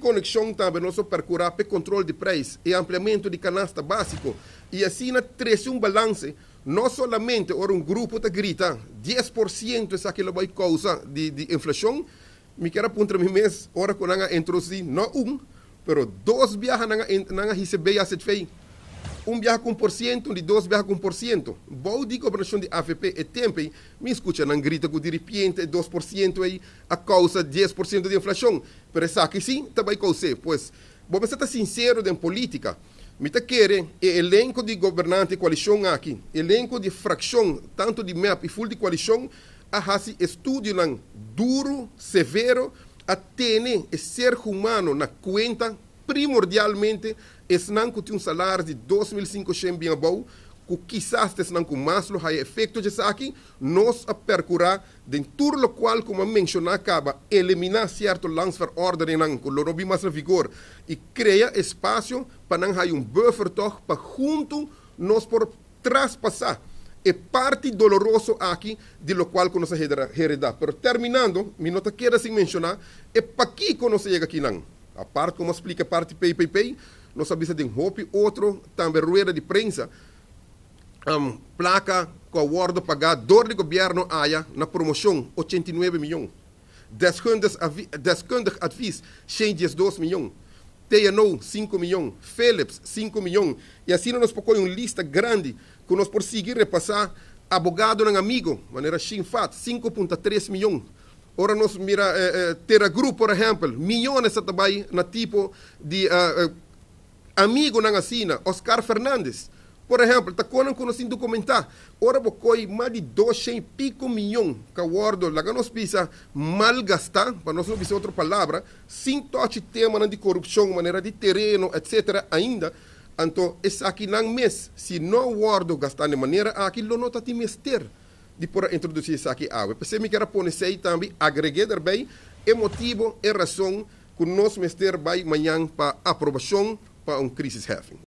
conexão também nosso percurso para controle de preços e ampliamento de canasta básico e assim traz um balanço não somente ora um grupo está grita 10% isso aquilo vai causar de, de inflação me quero apontar meu mês ora quando entrou não um pero dois viagens nanga nanga recebeu a sete feio um um 1,1%, de 2,1%. Bom, digo a operação de AVP e tempo, me escuta, não grita que de repente 2% aí, a causa 10% de inflação. Pero essa que sim, também causa, pois, bom, ser está sincero em política, me está o elenco de governante coalição aqui, elenco de fração, tanto de MEP e full de coalição, a raça estudo duro, severo, a ter ser humano na conta primordialmente esse não que tem um salário de 2.500 bem bom, que quizás esse não que mais lo efeito de saque, nós a percurar de tudo o qual, como mencionar, acaba eliminar certo transfer ordem não que não bem mais vigor e cria espaço para não há um buffer toch para junto nós por traspassar é parte doloroso aqui de lo qual nós heredar. Pero terminando, me nota queda sem mencionar, é para que nós chega aqui não. A parte, como explica a parte PPP, nós sabemos de um outro, também rueda de prensa, um, placa com acordo pagar dor de governo aia na promoção 89 milhões. Deskundig avi, advies, changes 2 milhões. TNO 5 milhões, Philips 5 milhões. E assim nós põe uma lista grande que nós por seguir repassar. Abogado não amigo, maneira sim Fat 5.3 milhões. Ora nós mira eh, eh ter grupo, por exemplo, milhões de trabalho na tipo de uh, amigo na assina, Oscar Fernandes. Por exemplo, está quando conheci documentar, ora bocoi mais de 200 pico milhão que o ordo, lá que nós mal gastar para nós não pisa outra palavra, sem toque tema de corrupção, maneira de terreno, etc. ainda, então, esse aqui não mês, se não o ordo gastar de maneira, aquilo não está te mester de por introduzir isso aqui água. Pensei que era por isso também agreguei bem é motivo e razão que o nosso mestre vai amanhã para aprovação para um crisis having.